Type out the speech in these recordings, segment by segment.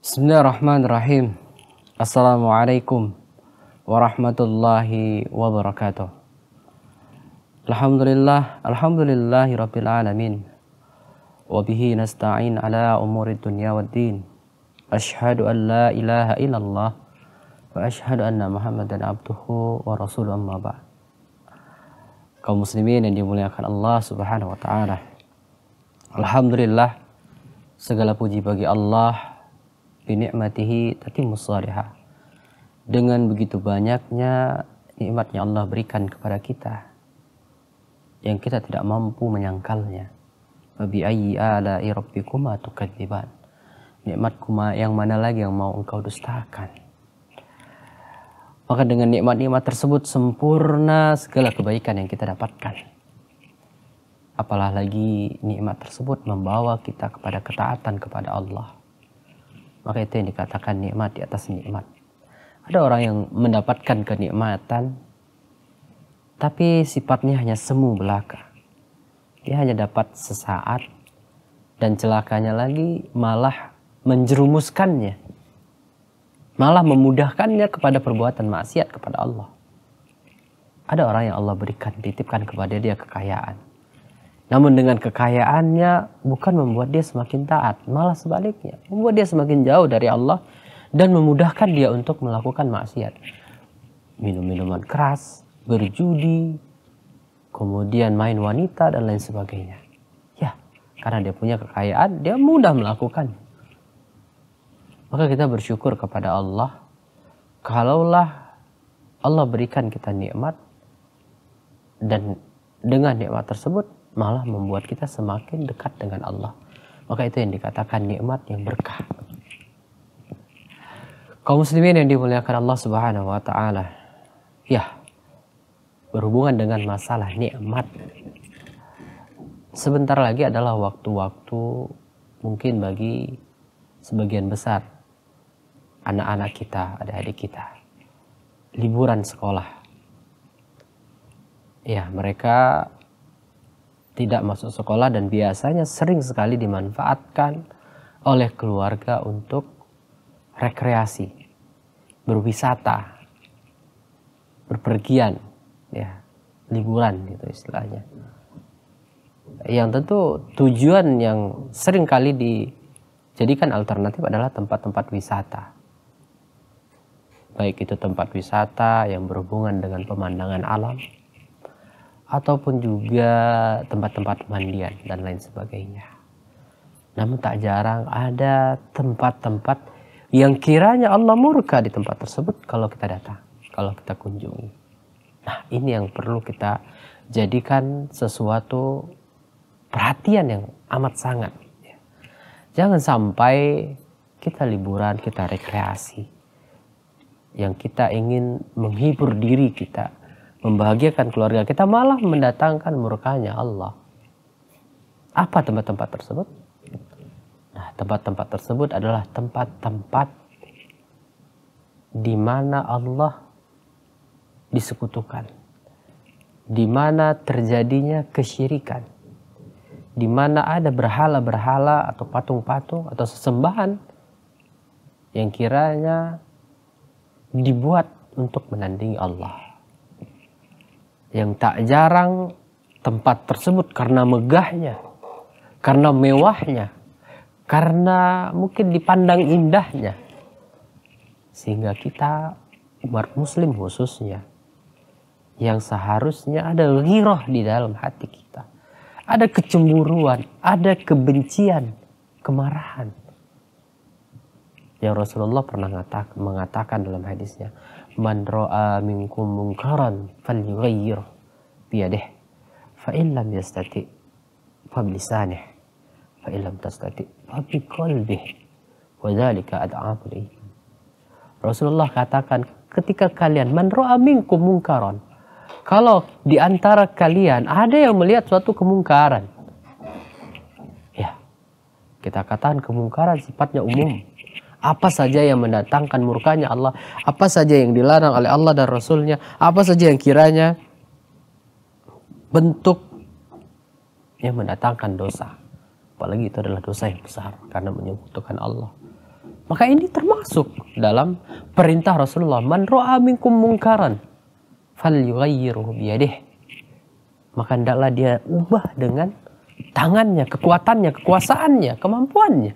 Bismillahirrahmanirrahim. Assalamualaikum warahmatullahi wabarakatuh. Alhamdulillah, alhamdulillahi rabbil alamin. Wabihi nasta'in ala umuri wa wad din. أشهد أن لا إله إلا الله anna Muhammadan abduhu wa rasul amma بعد kaum muslimin yang dimuliakan Allah Subhanahu wa taala. Alhamdulillah segala puji bagi Allah Binikmatihi tatimus saliha Dengan begitu banyaknya nikmat yang Allah berikan kepada kita yang kita tidak mampu menyangkalnya. Wabi bi ayyi ala'i rabbikuma tukadziban nikmatku yang mana lagi yang mau engkau dustakan. Maka dengan nikmat-nikmat tersebut sempurna segala kebaikan yang kita dapatkan. Apalah lagi nikmat tersebut membawa kita kepada ketaatan kepada Allah. Maka itu yang dikatakan nikmat di atas nikmat. Ada orang yang mendapatkan kenikmatan tapi sifatnya hanya semu belaka. Dia hanya dapat sesaat dan celakanya lagi malah menjerumuskannya malah memudahkannya kepada perbuatan maksiat kepada Allah. Ada orang yang Allah berikan, titipkan kepada dia kekayaan. Namun dengan kekayaannya bukan membuat dia semakin taat, malah sebaliknya, membuat dia semakin jauh dari Allah dan memudahkan dia untuk melakukan maksiat. Minum-minuman keras, berjudi, kemudian main wanita dan lain sebagainya. Ya, karena dia punya kekayaan, dia mudah melakukannya. Maka kita bersyukur kepada Allah. Kalaulah Allah berikan kita nikmat dan dengan nikmat tersebut malah membuat kita semakin dekat dengan Allah. Maka itu yang dikatakan nikmat yang berkah. Kaum muslimin yang dimuliakan Allah Subhanahu wa taala. Ya. Berhubungan dengan masalah nikmat. Sebentar lagi adalah waktu-waktu mungkin bagi sebagian besar anak-anak kita, adik-adik kita. Liburan sekolah. Ya, mereka tidak masuk sekolah dan biasanya sering sekali dimanfaatkan oleh keluarga untuk rekreasi, berwisata, berpergian, ya, liburan gitu istilahnya. Yang tentu tujuan yang sering kali dijadikan alternatif adalah tempat-tempat wisata baik itu tempat wisata yang berhubungan dengan pemandangan alam ataupun juga tempat-tempat mandian dan lain sebagainya. Namun tak jarang ada tempat-tempat yang kiranya Allah murka di tempat tersebut kalau kita datang, kalau kita kunjungi. Nah, ini yang perlu kita jadikan sesuatu perhatian yang amat sangat. Ya. Jangan sampai kita liburan, kita rekreasi, yang kita ingin menghibur diri kita, membahagiakan keluarga kita malah mendatangkan murkanya Allah. Apa tempat-tempat tersebut? Nah, tempat-tempat tersebut adalah tempat-tempat di mana Allah disekutukan, di mana terjadinya kesyirikan, di mana ada berhala-berhala atau patung-patung atau sesembahan yang kiranya dibuat untuk menandingi Allah. Yang tak jarang tempat tersebut karena megahnya, karena mewahnya, karena mungkin dipandang indahnya. Sehingga kita umat muslim khususnya yang seharusnya ada ghirah di dalam hati kita. Ada kecemburuan, ada kebencian, kemarahan yang Rasulullah pernah mengatakan dalam hadisnya man ra'a minkum munkaran falyughayyir biyadih fa in lam yastati fa bilisanih fa in lam tastati fa biqalbih wa dzalika ad'aful Rasulullah katakan ketika kalian man ra'a minkum munkaran kalau di antara kalian ada yang melihat suatu kemungkaran ya kita katakan kemungkaran sifatnya umum apa saja yang mendatangkan murkanya Allah, apa saja yang dilarang oleh Allah dan Rasulnya, apa saja yang kiranya bentuk yang mendatangkan dosa. Apalagi itu adalah dosa yang besar karena menyebutkan Allah. Maka ini termasuk dalam perintah Rasulullah. Man ro'a minkum mungkaran fal biyadih. Maka hendaklah dia ubah dengan tangannya, kekuatannya, kekuasaannya, kemampuannya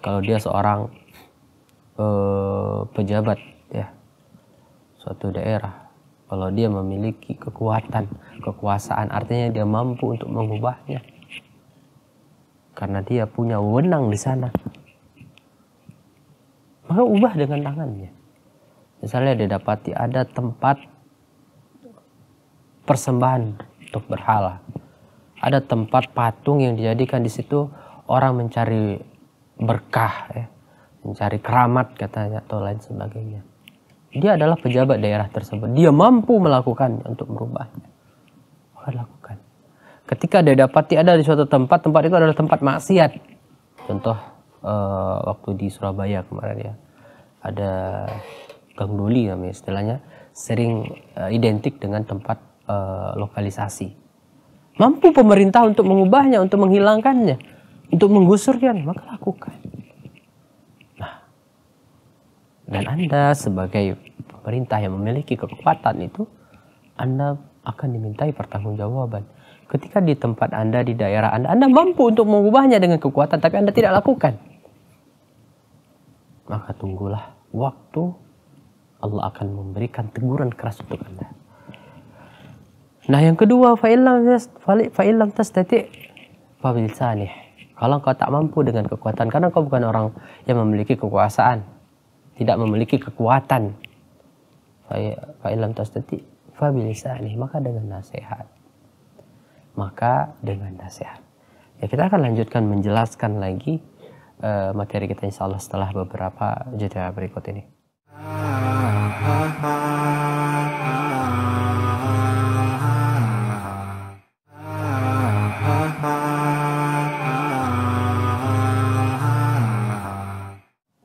kalau dia seorang eh, pejabat ya suatu daerah kalau dia memiliki kekuatan kekuasaan artinya dia mampu untuk mengubahnya karena dia punya wewenang di sana maka ubah dengan tangannya misalnya dia dapati ada tempat persembahan untuk berhala ada tempat patung yang dijadikan di situ orang mencari berkah ya mencari keramat katanya atau lain sebagainya dia adalah pejabat daerah tersebut dia mampu melakukan untuk merubahnya maka lakukan ketika dia dapati ada di suatu tempat tempat itu adalah tempat maksiat contoh uh, waktu di Surabaya kemarin ya ada gang doli namanya istilahnya sering uh, identik dengan tempat uh, lokalisasi mampu pemerintah untuk mengubahnya untuk menghilangkannya untuk menggusur maka lakukan. Nah, dan Anda sebagai pemerintah yang memiliki kekuatan itu, Anda akan dimintai pertanggungjawaban. Ketika di tempat Anda, di daerah Anda, Anda mampu untuk mengubahnya dengan kekuatan, tapi Anda tidak lakukan. Maka tunggulah waktu Allah akan memberikan teguran keras untuk Anda. Nah yang kedua, fa'ilam tas tati fabilisanih. Kalau engkau tak mampu dengan kekuatan, karena engkau bukan orang yang memiliki kekuasaan, tidak memiliki kekuatan. Fa'ilam tastati, fabilisanih, maka dengan nasihat. Maka dengan nasihat. Ya kita akan lanjutkan menjelaskan lagi eh, materi kita insya Allah setelah beberapa jeda berikut ini. Ah, ah, ah.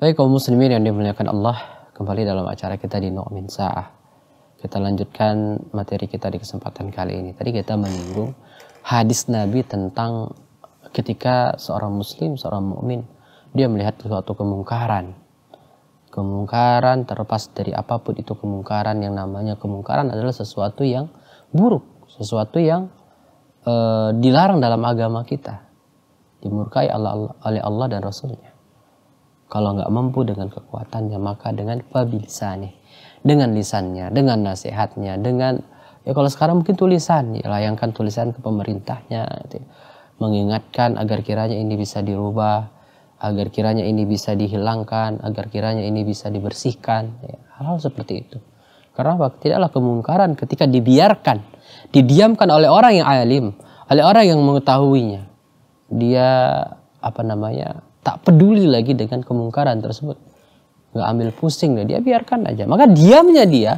Baik kaum muslimin yang dimuliakan Allah, kembali dalam acara kita di Nu'min Sa'ah. Kita lanjutkan materi kita di kesempatan kali ini. Tadi kita menyinggung hadis Nabi tentang ketika seorang muslim, seorang mukmin dia melihat suatu kemungkaran. Kemungkaran terlepas dari apapun itu kemungkaran yang namanya kemungkaran adalah sesuatu yang buruk, sesuatu yang e, dilarang dalam agama kita dimurkai oleh Allah dan Rasulnya. Kalau nggak mampu dengan kekuatannya, maka dengan fabilisani. Dengan lisannya, dengan nasihatnya, dengan ya kalau sekarang mungkin tulisan, ya layangkan tulisan ke pemerintahnya, gitu. mengingatkan agar kiranya ini bisa dirubah, agar kiranya ini bisa dihilangkan, agar kiranya ini bisa dibersihkan, hal ya. hal-hal seperti itu. Karena apa? Tidaklah kemungkaran ketika dibiarkan, didiamkan oleh orang yang alim, oleh orang yang mengetahuinya. Dia apa namanya? tak peduli lagi dengan kemungkaran tersebut nggak ambil pusing dia biarkan aja maka diamnya dia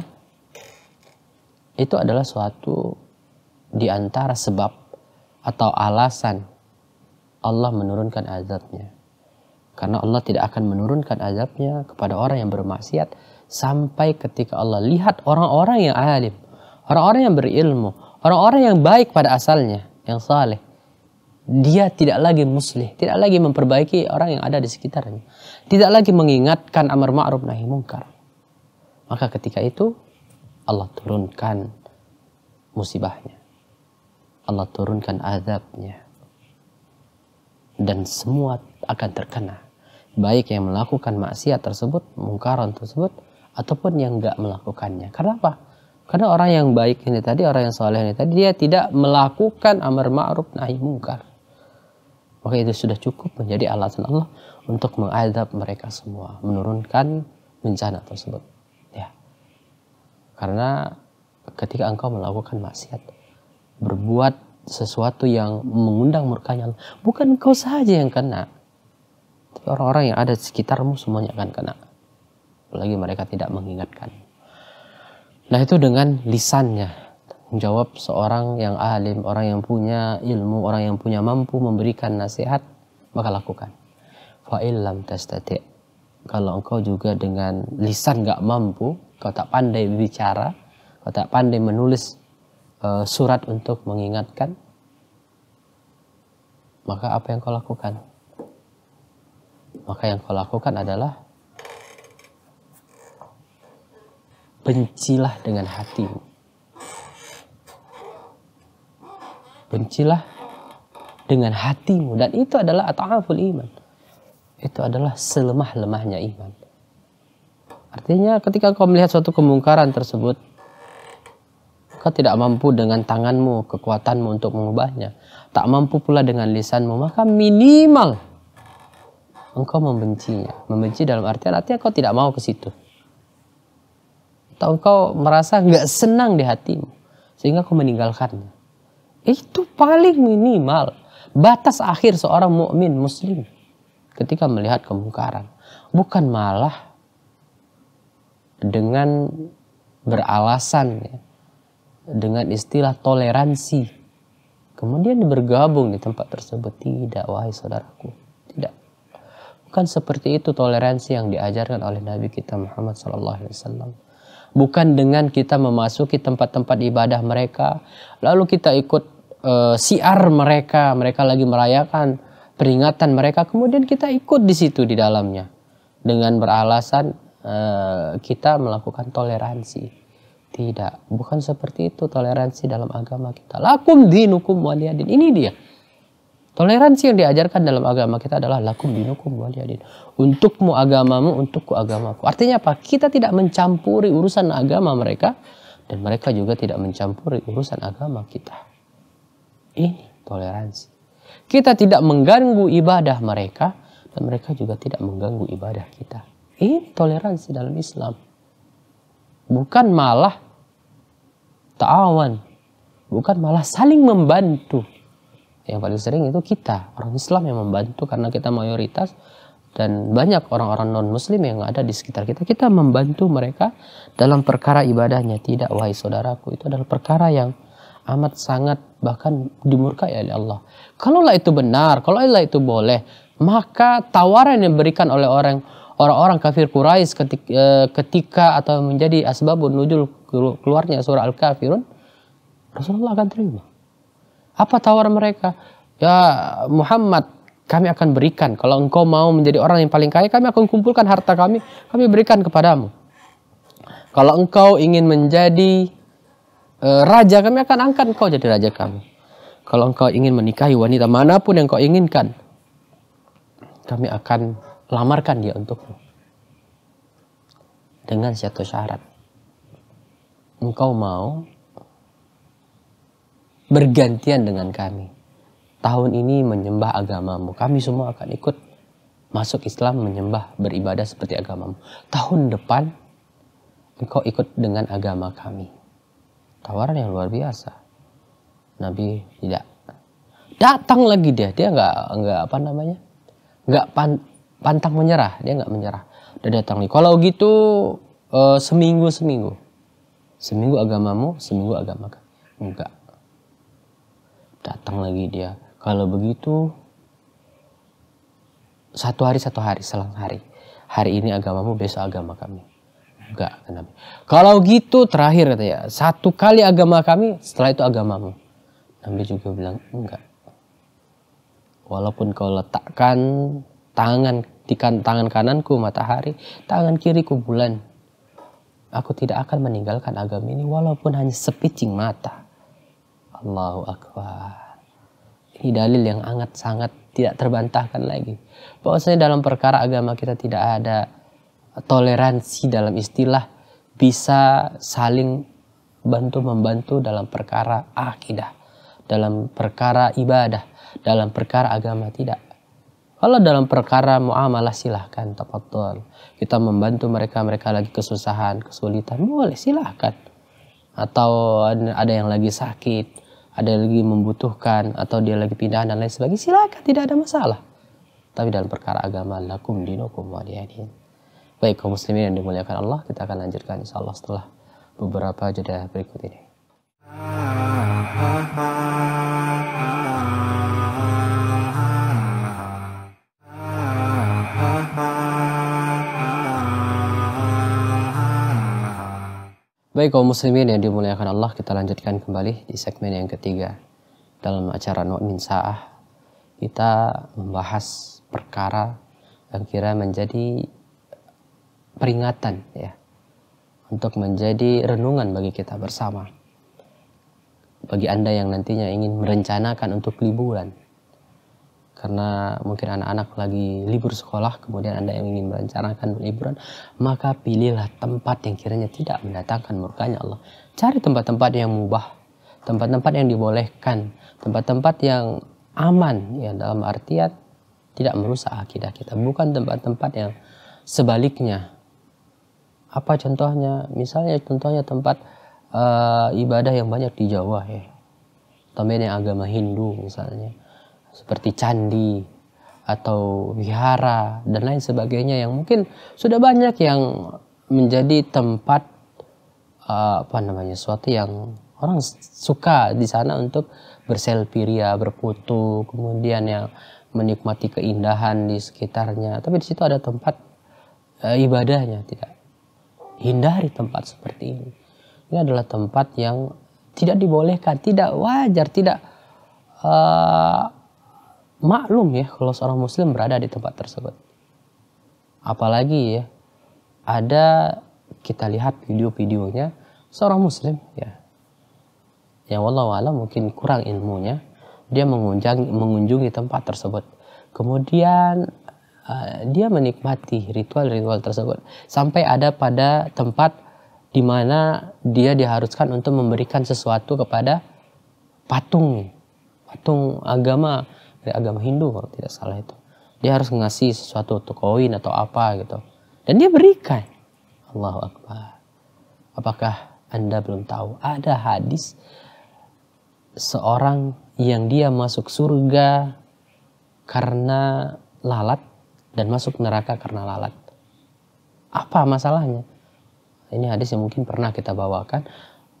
itu adalah suatu di antara sebab atau alasan Allah menurunkan azabnya karena Allah tidak akan menurunkan azabnya kepada orang yang bermaksiat sampai ketika Allah lihat orang-orang yang alim orang-orang yang berilmu orang-orang yang baik pada asalnya yang saleh dia tidak lagi muslih, tidak lagi memperbaiki orang yang ada di sekitarnya, tidak lagi mengingatkan amar ma'ruf nahi mungkar. Maka ketika itu Allah turunkan musibahnya. Allah turunkan azabnya. Dan semua akan terkena. Baik yang melakukan maksiat tersebut, mungkaran tersebut, ataupun yang enggak melakukannya. Karena apa? Karena orang yang baik ini tadi, orang yang soleh ini tadi, dia tidak melakukan amar ma'ruf nahi mungkar maka itu sudah cukup menjadi alasan Allah untuk mengadab mereka semua, menurunkan bencana tersebut. Ya. Karena ketika engkau melakukan maksiat, berbuat sesuatu yang mengundang murkanya bukan engkau saja yang kena. Tapi orang-orang yang ada di sekitarmu semuanya akan kena. Apalagi mereka tidak mengingatkan. Nah itu dengan lisannya, Menjawab seorang yang alim, orang yang punya ilmu, orang yang punya mampu memberikan nasihat, maka lakukan. Fa'ilam tastati. Kalau engkau juga dengan lisan gak mampu, kau tak pandai bicara, kau tak pandai menulis uh, surat untuk mengingatkan, maka apa yang kau lakukan? Maka yang kau lakukan adalah bencilah dengan hatimu bencilah dengan hatimu dan itu adalah at'aful iman itu adalah selemah-lemahnya iman artinya ketika kau melihat suatu kemungkaran tersebut kau tidak mampu dengan tanganmu, kekuatanmu untuk mengubahnya. Tak mampu pula dengan lisanmu, maka minimal engkau membencinya. Membenci dalam artian artinya kau tidak mau ke situ. Atau engkau merasa nggak senang di hatimu, sehingga kau meninggalkannya. Itu paling minimal batas akhir seorang mukmin muslim ketika melihat kemungkaran. Bukan malah dengan beralasan ya, dengan istilah toleransi. Kemudian bergabung di tempat tersebut. Tidak, wahai saudaraku. Tidak. Bukan seperti itu toleransi yang diajarkan oleh Nabi kita Muhammad SAW. Bukan dengan kita memasuki tempat-tempat ibadah mereka, lalu kita ikut uh, siar mereka, mereka lagi merayakan peringatan mereka, kemudian kita ikut di situ di dalamnya dengan beralasan uh, kita melakukan toleransi. Tidak, bukan seperti itu toleransi dalam agama kita. Lakum dinukum waliyadin. Ini dia. Toleransi yang diajarkan dalam agama kita adalah lakum dinukum waliyadin. Untukmu agamamu, untukku agamaku. Artinya apa? Kita tidak mencampuri urusan agama mereka dan mereka juga tidak mencampuri urusan agama kita ini toleransi. Kita tidak mengganggu ibadah mereka dan mereka juga tidak mengganggu ibadah kita. Ini toleransi dalam Islam. Bukan malah ta'awan. Bukan malah saling membantu. Yang paling sering itu kita, orang Islam yang membantu karena kita mayoritas dan banyak orang-orang non-muslim yang ada di sekitar kita kita membantu mereka dalam perkara ibadahnya tidak wahai saudaraku itu adalah perkara yang amat sangat bahkan dimurkai oleh Allah. Kalaulah itu benar, kalaulah itu boleh, maka tawaran yang diberikan oleh orang orang-orang kafir Quraisy ketika, eh, ketika atau menjadi asbabun nuzul keluarnya surah Al-Kafirun, Rasulullah akan terima. Apa tawaran mereka? Ya Muhammad, kami akan berikan. Kalau engkau mau menjadi orang yang paling kaya, kami akan kumpulkan harta kami, kami berikan kepadamu. Kalau engkau ingin menjadi Eh, raja kami akan angkat engkau jadi raja kami. Kalau engkau ingin menikahi wanita manapun yang kau inginkan, kami akan lamarkan dia untukmu. Dengan satu syarat. Engkau mau bergantian dengan kami. Tahun ini menyembah agamamu. Kami semua akan ikut masuk Islam menyembah beribadah seperti agamamu. Tahun depan engkau ikut dengan agama kami tawaran yang luar biasa Nabi tidak datang lagi dia dia nggak nggak apa namanya nggak pan, pantang menyerah dia nggak menyerah dia datang lagi. kalau gitu e, seminggu seminggu seminggu agamamu seminggu agama enggak datang lagi dia kalau begitu satu hari satu hari selang hari hari ini agamamu besok agama kami Enggak, Nabi. Kalau gitu terakhir ya satu kali agama kami, setelah itu agamamu. Nabi juga bilang, enggak. Walaupun kau letakkan tangan di kan, tangan kananku matahari, tangan kiriku bulan. Aku tidak akan meninggalkan agama ini walaupun hanya sepicing mata. Allahu Akbar. Ini dalil yang sangat-sangat tidak terbantahkan lagi. Bahwasanya dalam perkara agama kita tidak ada toleransi dalam istilah bisa saling bantu membantu dalam perkara akidah, dalam perkara ibadah, dalam perkara agama tidak. Kalau dalam perkara muamalah silahkan tafadhol. Kita membantu mereka mereka lagi kesusahan, kesulitan, boleh silahkan. Atau ada yang lagi sakit, ada yang lagi membutuhkan atau dia lagi pindah dan lain sebagainya, silahkan tidak ada masalah. Tapi dalam perkara agama lakum dinukum waliyadin. Baik kaum muslimin yang dimuliakan Allah, kita akan lanjutkan insya Allah setelah beberapa jeda berikut ini. Baik kaum muslimin yang dimuliakan Allah, kita lanjutkan kembali di segmen yang ketiga dalam acara Nu'min Sa'ah. Kita membahas perkara yang kira menjadi peringatan ya untuk menjadi renungan bagi kita bersama. Bagi Anda yang nantinya ingin merencanakan untuk liburan. Karena mungkin anak-anak lagi libur sekolah, kemudian Anda yang ingin merencanakan liburan, maka pilihlah tempat yang kiranya tidak mendatangkan murkanya Allah. Cari tempat-tempat yang mubah, tempat-tempat yang dibolehkan, tempat-tempat yang aman ya dalam artian tidak merusak akidah kita, bukan tempat-tempat yang sebaliknya apa contohnya? Misalnya contohnya tempat uh, ibadah yang banyak di Jawa ya. tempat yang agama Hindu misalnya. Seperti candi atau wihara dan lain sebagainya yang mungkin sudah banyak yang menjadi tempat uh, apa namanya suatu yang orang suka di sana untuk berselfie ria, berfoto, kemudian yang menikmati keindahan di sekitarnya. Tapi di situ ada tempat uh, ibadahnya tidak. Hindari tempat seperti ini. Ini adalah tempat yang tidak dibolehkan, tidak wajar, tidak uh, maklum ya kalau seorang muslim berada di tempat tersebut. Apalagi ya ada kita lihat video-videonya seorang muslim ya yang wala mungkin kurang ilmunya dia mengunjungi, mengunjungi tempat tersebut kemudian Ah, dia menikmati ritual-ritual tersebut sampai ada pada tempat di mana dia diharuskan untuk memberikan sesuatu kepada patung patung agama dari eh, agama Hindu kalau tidak salah itu dia harus ngasih sesuatu untuk koin atau apa gitu dan dia berikan Allahu Akbar apakah anda belum tahu ada hadis seorang yang dia masuk surga karena lalat dan masuk neraka karena lalat. Apa masalahnya? Ini hadis yang mungkin pernah kita bawakan.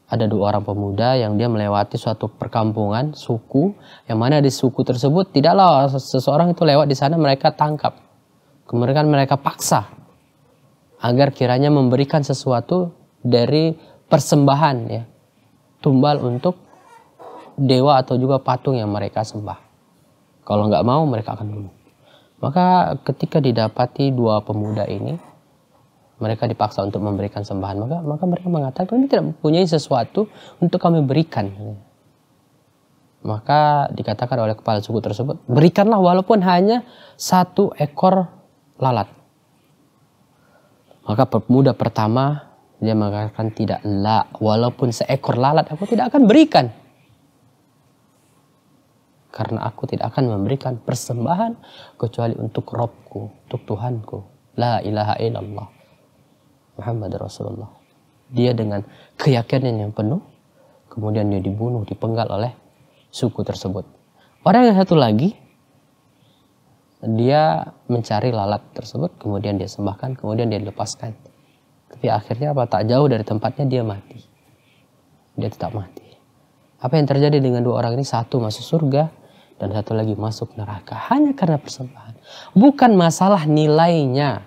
Ada dua orang pemuda yang dia melewati suatu perkampungan, suku, yang mana di suku tersebut tidaklah seseorang itu lewat di sana mereka tangkap. Kemudian mereka paksa agar kiranya memberikan sesuatu dari persembahan ya. Tumbal untuk dewa atau juga patung yang mereka sembah. Kalau nggak mau mereka akan bunuh. Maka ketika didapati dua pemuda ini, mereka dipaksa untuk memberikan sembahan. Maka, maka mereka mengatakan kami tidak mempunyai sesuatu untuk kami berikan. Maka dikatakan oleh kepala suku tersebut, berikanlah walaupun hanya satu ekor lalat. Maka pemuda pertama dia mengatakan tidak la, walaupun seekor lalat aku tidak akan berikan. Karena aku tidak akan memberikan persembahan kecuali untuk Robku, untuk Tuhanku. La ilaha illallah. Muhammad Rasulullah. Dia dengan keyakinan yang penuh, kemudian dia dibunuh, dipenggal oleh suku tersebut. Orang yang satu lagi, dia mencari lalat tersebut, kemudian dia sembahkan, kemudian dia lepaskan. Tapi akhirnya apa? Tak jauh dari tempatnya dia mati. Dia tetap mati. Apa yang terjadi dengan dua orang ini? Satu masuk surga, dan satu lagi masuk neraka hanya karena persembahan. Bukan masalah nilainya.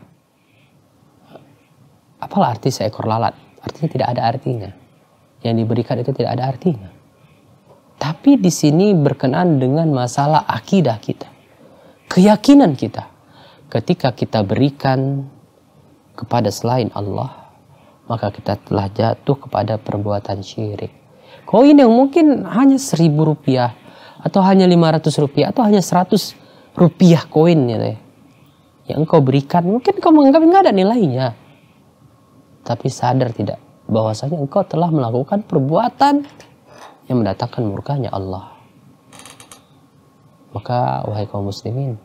Apalah arti seekor lalat? Artinya tidak ada artinya. Yang diberikan itu tidak ada artinya. Tapi di sini berkenaan dengan masalah akidah kita. Keyakinan kita. Ketika kita berikan kepada selain Allah, maka kita telah jatuh kepada perbuatan syirik. Koin yang mungkin hanya seribu rupiah, atau hanya 500 rupiah atau hanya 100 rupiah koin gitu ya. Yang engkau berikan mungkin kau menganggap nggak ada nilainya. Tapi sadar tidak bahwasanya engkau telah melakukan perbuatan yang mendatangkan murkanya Allah. Maka wahai kaum muslimin,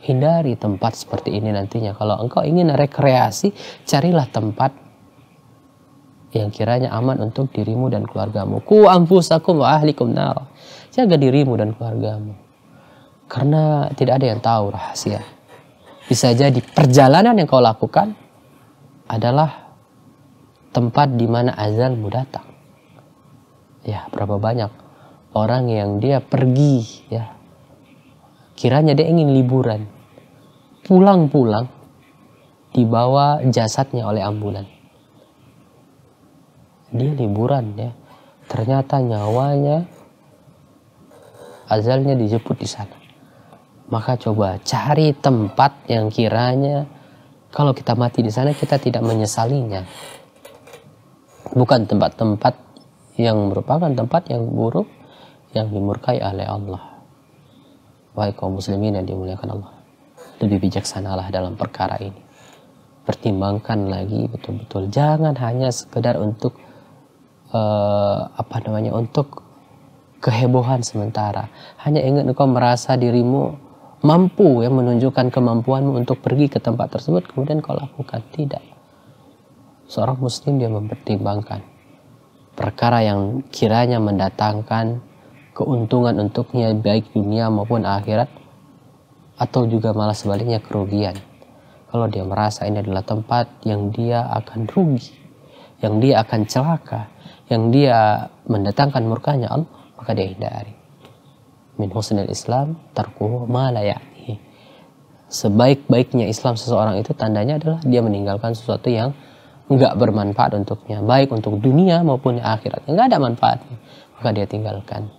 hindari tempat seperti ini nantinya. Kalau engkau ingin rekreasi, carilah tempat yang kiranya aman untuk dirimu dan keluargamu. Ku ampusakum wa ahlikum nara Jaga dirimu dan keluargamu. Karena tidak ada yang tahu rahasia. Bisa jadi perjalanan yang kau lakukan adalah tempat di mana azalmu datang. Ya, berapa banyak orang yang dia pergi ya. Kiranya dia ingin liburan. Pulang-pulang dibawa jasadnya oleh ambulan. Dia liburan ya. Ternyata nyawanya azalnya dijemput di sana. Maka coba cari tempat yang kiranya kalau kita mati di sana kita tidak menyesalinya. Bukan tempat-tempat yang merupakan tempat yang buruk yang dimurkai oleh Allah. Wahai kaum muslimin yang dimuliakan Allah. Lebih bijaksanalah dalam perkara ini. Pertimbangkan lagi betul-betul. Jangan hanya sekedar untuk uh, apa namanya untuk kehebohan sementara. Hanya ingat engkau merasa dirimu mampu ya menunjukkan kemampuanmu untuk pergi ke tempat tersebut kemudian kau lakukan tidak seorang muslim dia mempertimbangkan perkara yang kiranya mendatangkan keuntungan untuknya baik dunia maupun akhirat atau juga malah sebaliknya kerugian kalau dia merasa ini adalah tempat yang dia akan rugi yang dia akan celaka yang dia mendatangkan murkanya Allah maka dia hindari min husnil islam tarkuhu ma la ya'ni sebaik-baiknya Islam seseorang itu tandanya adalah dia meninggalkan sesuatu yang nggak bermanfaat untuknya baik untuk dunia maupun akhirat nggak ada manfaatnya maka dia tinggalkan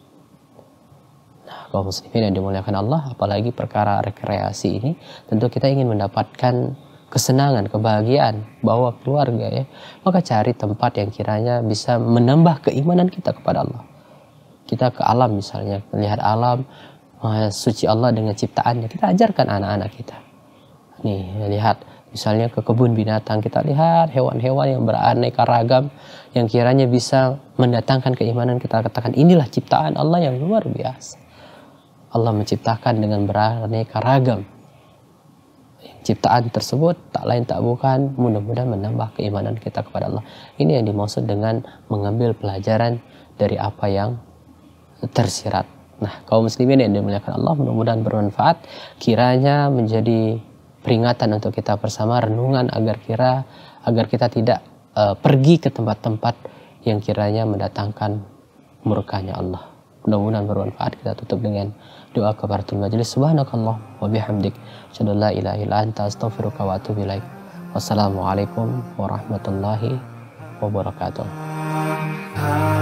nah kaum muslimin yang dimuliakan Allah apalagi perkara rekreasi ini tentu kita ingin mendapatkan kesenangan, kebahagiaan, bawa keluarga ya. Maka cari tempat yang kiranya bisa menambah keimanan kita kepada Allah kita ke alam misalnya melihat alam uh, suci Allah dengan ciptaannya kita ajarkan anak-anak kita nih lihat misalnya ke kebun binatang kita lihat hewan-hewan yang beraneka ragam yang kiranya bisa mendatangkan keimanan kita katakan inilah ciptaan Allah yang luar biasa Allah menciptakan dengan beraneka ragam ciptaan tersebut tak lain tak bukan mudah-mudahan menambah keimanan kita kepada Allah. Ini yang dimaksud dengan mengambil pelajaran dari apa yang tersirat. Nah, kaum muslimin yang dimuliakan Allah mudah-mudahan bermanfaat. Kiranya menjadi peringatan untuk kita bersama, renungan agar kira agar kita tidak uh, pergi ke tempat-tempat yang kiranya mendatangkan murkanya Allah. Mudah-mudahan bermanfaat. Kita tutup dengan doa kafaratul majelis. Subhanakallah wa bihamdik. Asyhadu la ilaha illa anta astaghfiruka wa atubu ilaik. Wassalamualaikum warahmatullahi wabarakatuh.